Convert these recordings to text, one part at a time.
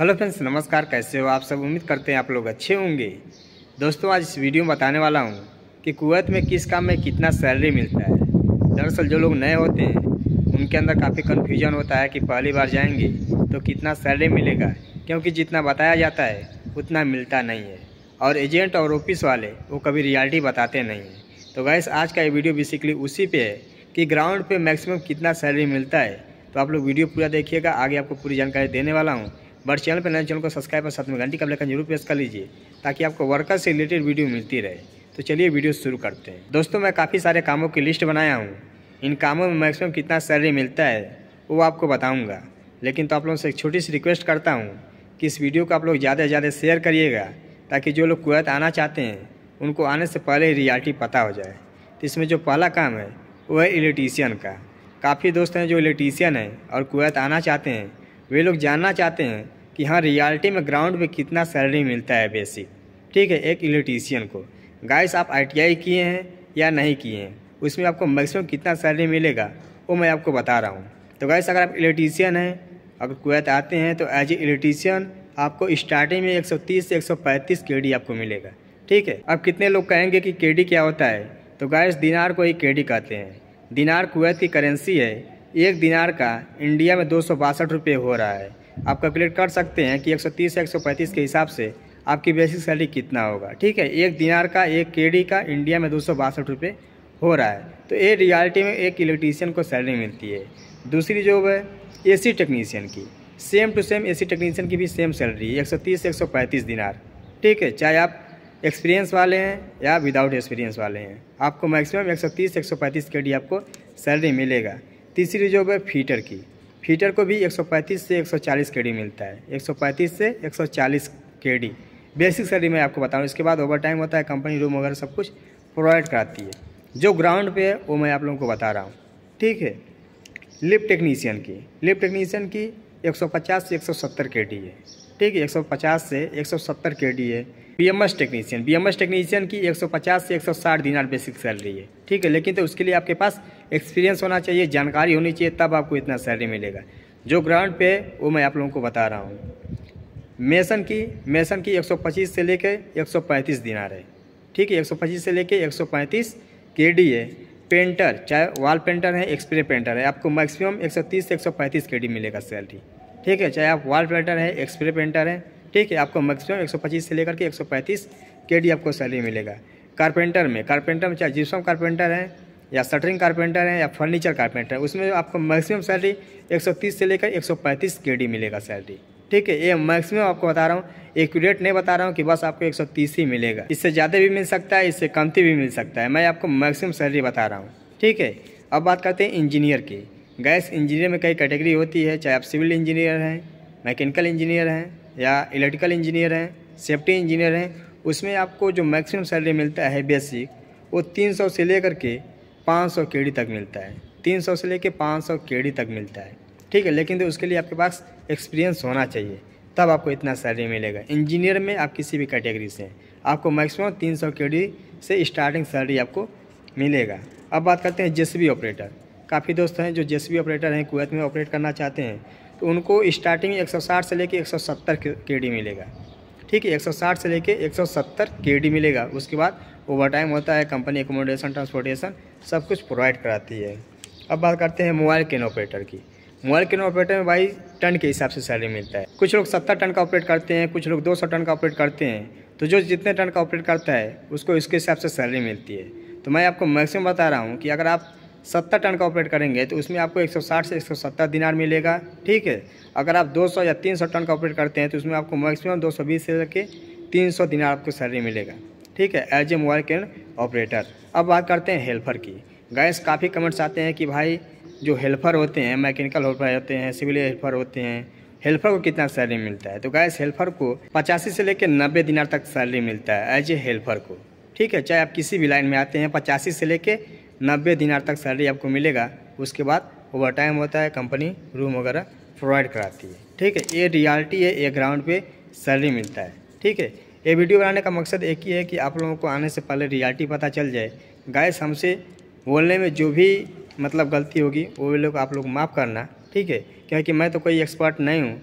hello friends नमस्कार कैसे हो आप सब उम्मीद करते हैं आप लोग अच्छे होंगे दोस्तों आज इस वीडियो में बताने वाला हूँ कि कुवैत में किस काम में कितना सैलरी मिलता है दरअसल जो लोग नए होते हैं उनके अंदर काफ़ी कन्फ्यूजन होता है कि पहली बार जाएंगे तो कितना सैलरी मिलेगा क्योंकि जितना बताया जाता है उतना मिलता नहीं है और एजेंट और ऑफिस वाले वो कभी रियलिटी बताते नहीं हैं तो वैस आज का ये वीडियो बेसिकली उसी पे है कि ग्राउंड पे मैक्सिमम कितना सैलरी मिलता है तो आप लोग वीडियो पूरा देखिएगा आगे आपको पूरी जानकारी देने वाला हूँ बट चैनल पर नए चैनल को सब्सक्राइब और साथ में घंटी का लेकर जरूर प्रेस कर लीजिए ताकि आपको वर्कर से रिलेटेड वीडियो मिलती रहे तो चलिए वीडियो शुरू करते हैं दोस्तों मैं काफ़ी सारे कामों की लिस्ट बनाया हूँ इन कामों में मैक्सिमम कितना सैलरी मिलता है वो आपको बताऊँगा लेकिन तो आप लोगों से एक छोटी सी रिक्वेस्ट करता हूँ कि इस वीडियो को आप लोग ज़्यादा से ज़्यादा शेयर करिएगा ताकि जो लोग कुवैत आना चाहते हैं उनको आने से पहले ही रियलिटी पता हो जाए तो इसमें जो पहला काम है वो है इलेक्ट्रीशियन का काफ़ी दोस्त हैं जो इलेक्ट्रीशियन हैं और कुवैत आना चाहते हैं वे लोग जानना चाहते हैं कि हाँ रियलिटी में ग्राउंड में कितना सैलरी मिलता है बेसिक ठीक है एक इलेक्ट्रीशियन को गाइस आप आईटीआई किए हैं या नहीं किए हैं उसमें आपको मैक्सिमम कितना सैलरी मिलेगा वो मैं आपको बता रहा हूँ तो गाइस अगर आप इलेक्ट्रीशियन हैं अगर कुवैत आते हैं तो एज ए इलेक्ट्रीशियन आपको स्टार्टिंग में 130 से 135 केडी आपको मिलेगा ठीक है अब कितने लोग कहेंगे कि केडी क्या होता है तो गाइस दिनार को एक केडी कहते हैं दिनार कुवैत की करेंसी है एक दिनार का इंडिया में दो सौ हो रहा है आप कैलकुलेट कर सकते हैं कि 130 से 135 के हिसाब से आपकी बेसिक सैलरी कितना होगा ठीक है एक दिनार का एक केडी का इंडिया में दो सौ हो रहा है तो ये रियलिटी में एक इलेक्ट्रीशियन को सैलरी मिलती है दूसरी जो है सी टेक्नीशियन की same to same C technician की भी सेम सैलरी एक से पैंतीस दिनार ठीक है चाहे आप एक्सपीरियंस वाले हैं या विदाउट एक्सपीरियंस वाले हैं आपको मैक्सिमम 130 से 135 के डी आपको सैलरी मिलेगा तीसरी जॉब है फीटर की फीटर को भी 135 से 140 केडी मिलता है 135 से 140 केडी बेसिक सैलरी मैं आपको बता रहा हूँ इसके बाद ओवर टाइम होता है कंपनी रूम वगैरह सब कुछ प्रोवाइड कराती है जो ग्राउंड पे है वो मैं आप लोगों को बता रहा हूँ ठीक है लिप टेक्नीशियन की लिप टेक्नीशियन की 150 से 170 सौ है ठीक है 150 से 170 सौ है बीएमएस टेक्नीशियन बीएमएस टेक्नीशियन की 150 से 160 दिनार बेसिक सैलरी है ठीक है लेकिन तो उसके लिए आपके पास एक्सपीरियंस होना चाहिए जानकारी होनी चाहिए तब आपको इतना सैलरी मिलेगा जो ग्राउंड पे वो मैं आप लोगों को बता रहा हूँ मेसन की मेसन की 125 से लेके 135 दिनार है ठीक है 125 से लेके 135 केडी है पेंटर चाहे वॉल पेंटर है एक्सप्रे पेंटर है आपको मैक्सिमम 130 से 135 केडी मिलेगा सैलरी ठीक है चाहे आप वॉल पेंटर है एक्सप्रे पेंटर है ठीक है आपको मैक्सिमम 125 से लेकर के 135 केडी आपको सैलरी मिलेगा कारपेंटर में कारपेंटर में चाहे जिप्सम कारपेंटर है या सटरिंग कारपेंटर हैं या फर्नीचर कारपेंटर हैं उसमें आपको मैक्सिमम सैलरी 130 से लेकर 135 केडी मिलेगा सैलरी ठीक है ये मैक्सिमम आपको बता रहा हूँ एक्यूरेट नहीं बता रहा हूँ कि बस आपको 130 ही मिलेगा इससे ज़्यादा भी मिल सकता है इससे कमती भी मिल सकता है मैं आपको मैक्सिमम सैलरी बता रहा हूँ ठीक है अब बात करते हैं इंजीनियर की गैस इंजीनियर में कई कैटेगरी होती है चाहे आप सिविल इंजीनियर हैं मैकेनिकल इंजीनियर हैं या इलेक्ट्रिकल इंजीनियर हैं सेफ्टी इंजीनियर हैं उसमें आपको जो मैक्सिमम सैलरी मिलता है बेसिक वो 300 से लेकर के पाँच सौ के तक मिलता है तीन सौ से लेके पाँच सौ के तक मिलता है ठीक है लेकिन तो उसके लिए आपके पास एक्सपीरियंस होना चाहिए तब आपको इतना सैलरी मिलेगा इंजीनियर में आप किसी भी कैटेगरी से हैं आपको मैक्सिमम तीन सौ के से स्टार्टिंग सैलरी आपको मिलेगा अब बात करते हैं जेस ऑपरेटर काफ़ी दोस्त हैं जो जेस ऑपरेटर हैं कुवैत में ऑपरेट करना चाहते हैं तो उनको स्टार्टिंग एक से लेकर एक सौ मिलेगा ठीक है 160 से लेके 170 केडी मिलेगा उसके बाद ओवर टाइम होता है कंपनी एकोमोडेशन ट्रांसपोर्टेशन सब कुछ प्रोवाइड कराती है अब बात करते हैं मोबाइल के ऑपरेटर की मोबाइल केन ऑपरेटर में भाई टन के हिसाब से सैलरी मिलता है कुछ लोग सत्तर टन का ऑपरेट करते हैं कुछ लोग दो सौ टन का ऑपरेट करते हैं तो जो जितने टन का ऑपरेट करता है उसको इसके हिसाब से सैलरी मिलती है तो मैं आपको मैक्सिमम बता रहा हूँ कि अगर आप सत्तर टन का ऑपरेट करेंगे तो उसमें आपको 160 से 170 दिनार मिलेगा ठीक है अगर आप 200 या 300 टन का ऑपरेट करते हैं तो उसमें आपको मैक्सिमम 220 से तीन 300 दिनार आपको सैलरी मिलेगा ठीक है as a mobile crane operator अब बात करते हैं हेल्पर की गैस काफ़ी कमेंट्स आते हैं कि भाई जो हेल्पर होते हैं मैकेनिकल हेल्पर होते हैं सिविल हेल्पर होते हैं हेल्पर को कितना सैलरी मिलता है तो गैस हेल्पर को पचासी से लेकर नब्बे दिनार तक सैलरी मिलता है एज ए हेल्पर को ठीक है चाहे आप किसी भी लाइन में आते हैं पचासी से लेकर नब्बे दिनार तक सैलरी आपको मिलेगा उसके बाद ओवर टाइम होता है कंपनी रूम वगैरह प्रोवाइड कराती है ठीक है ये रियलिटी है ये ग्राउंड पे सैलरी मिलता है ठीक है ये वीडियो बनाने का मकसद एक ही है कि आप लोगों को आने से पहले रियलिटी पता चल जाए गैस हमसे बोलने में जो भी मतलब गलती होगी वो लोग आप लोग माफ़ करना ठीक है क्योंकि मैं तो कोई एक्सपर्ट नहीं हूँ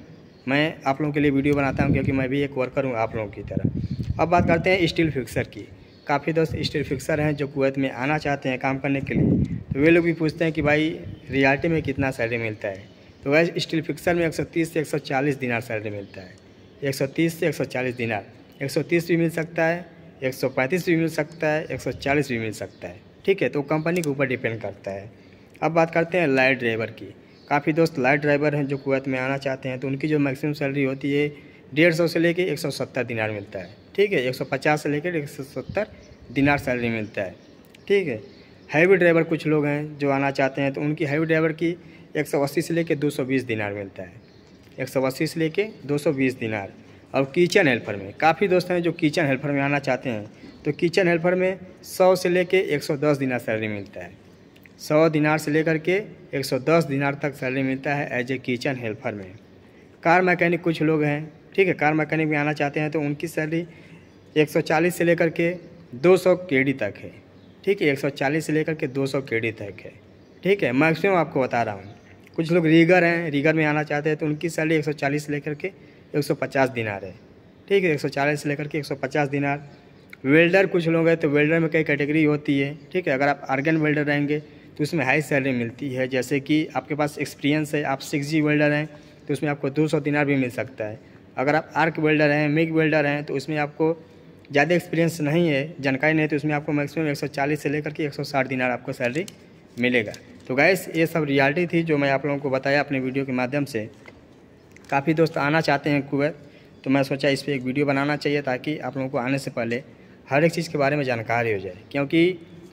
मैं आप लोगों के लिए वीडियो बनाता हूँ क्योंकि मैं भी एक वर्कर हूँ आप लोगों की तरह अब बात करते हैं स्टील फिक्सर की काफ़ी दोस्त स्टील फिक्सर हैं जो कुवैत में आना चाहते हैं काम करने के लिए तो वे लोग भी पूछते हैं कि भाई रियाल्टी में कितना सैलरी मिलता है तो वैसे स्टील फिक्सर में 130 से 140 दिनार सैलरी मिलता है 130 से 140 दिनार 130 भी मिल सकता है 135 भी मिल सकता है 140 भी मिल सकता है ठीक है तो कंपनी के ऊपर डिपेंड करता है अब बात करते हैं लाइट ड्राइवर की काफ़ी दोस्त लाइट ड्राइवर हैं जो कुवैत में आना चाहते हैं तो उनकी जो मैक्सिमम सैलरी होती है डेढ़ सौ से लेकर एक सौ सत्तर दिनार मिलता है ठीक है एक सौ पचास से लेकर एक सौ सत्तर दिनार सैलरी मिलता है ठीक है हैवी ड्राइवर कुछ लोग हैं जो आना चाहते हैं तो उनकी हैवी ड्राइवर की एक सौ अस्सी से लेकर दो सौ बीस दिनार मिलता है एक सौ अस्सी से लेकर दो सौ बीस दिनार अब किचन हेल्पर में काफ़ी दोस्त हैं जो किचन हेल्पर में आना चाहते हैं तो किचन हेल्पर में सौ से लेकर एक सौ दस दिनार सैलरी मिलता है सौ दिनार से लेकर के एक सौ दस दिनार तक सैलरी मिलता है एज ए किचन हेल्पर में कार मैकेनिक कुछ लोग हैं ठीक है कार मैकेनिक में आना चाहते हैं तो उनकी सैलरी 140 से लेकर के 200 सौ तक है ठीक है 140 से लेकर के 200 सौ तक है ठीक है मैक्सिमम आपको बता रहा हूँ कुछ लोग रीगर हैं रीगर में आना चाहते हैं तो उनकी सैलरी चालीस से लेकर के एक सौ पचास दिनार है ठीक है एक सौ चालीस से लेकर के एक सौ पचास दिनार वेल्डर कुछ लोग हैं तो वेल्डर में कई कैटेगरी होती है ठीक है अगर आप आर्गन वेल्डर रहेंगे तो उसमें हाई सैलरी मिलती है जैसे कि आपके पास एक्सपीरियंस है आप सिक्स जी वेल्डर हैं तो उसमें आपको दो सौ दिनार भी मिल सकता है अगर आप आर्क वेल्डर हैं मिग वेल्डर हैं तो उसमें आपको ज़्यादा एक्सपीरियंस नहीं है जानकारी नहीं तो उसमें आपको मैक्सिमम चालीस से लेकर के साठ दिनार आपको सैलरी मिलेगा तो गैस ये सब रियलिटी थी जो मैं आप लोगों को बताया अपने वीडियो के माध्यम से काफ़ी दोस्त आना चाहते हैं कुवैत तो मैं सोचा इस पर एक वीडियो बनाना चाहिए ताकि आप लोगों को आने से पहले हर एक चीज़ के बारे में जानकारी हो जाए क्योंकि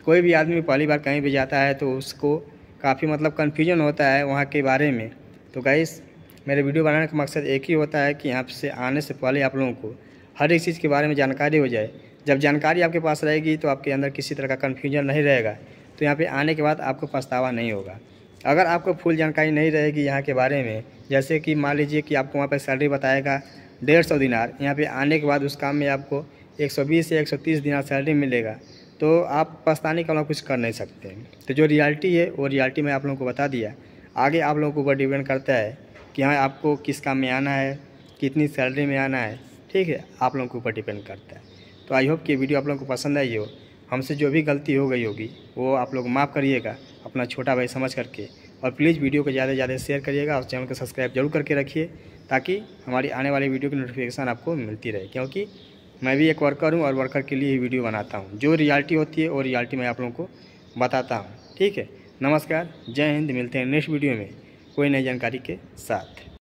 कोई भी आदमी पहली बार कहीं भी जाता है तो उसको काफ़ी मतलब कन्फ्यूजन होता है वहाँ के बारे में तो गाइस मेरे वीडियो बनाने का मकसद एक ही होता है कि यहाँ से आने से पहले आप लोगों को हर एक चीज़ के बारे में जानकारी हो जाए जब जानकारी आपके पास रहेगी तो आपके अंदर किसी तरह का कन्फ्यूजन नहीं रहेगा तो यहाँ पे आने के बाद आपको पछतावा नहीं होगा अगर आपको फुल जानकारी नहीं रहेगी यहाँ के बारे में जैसे कि मान लीजिए कि आपको वहाँ पर सैलरी बताएगा डेढ़ सौ दिनार यहाँ पे आने के बाद उस काम में आपको 120 से 130 दिनार सैलरी मिलेगा तो आप पछताने का लोग कुछ कर नहीं सकते तो जो रियलिटी है वो रियलिटी मैं आप लोगों को बता दिया आगे आप लोगों के ऊपर डिपेंड करता है कि हाँ आपको किस काम में आना है कितनी सैलरी में आना है ठीक है आप लोगों के ऊपर डिपेंड करता है तो आई होप कि वीडियो आप लोगों को पसंद आई हो हमसे जो भी गलती हो गई होगी वो आप लोग माफ़ करिएगा अपना छोटा भाई समझ करके और प्लीज़ वीडियो को ज़्यादा से ज़्यादा शेयर करिएगा और चैनल को सब्सक्राइब जरूर करके रखिए ताकि हमारी आने वाली वीडियो की नोटिफिकेशन आपको मिलती रहे क्योंकि मैं भी एक वर्कर हूँ और वर्कर के लिए ही वीडियो बनाता हूँ जो रियलिटी होती है वो रियलिटी मैं आप लोगों को बताता हूँ ठीक है नमस्कार जय हिंद मिलते हैं नेक्स्ट वीडियो में कोई नई जानकारी के साथ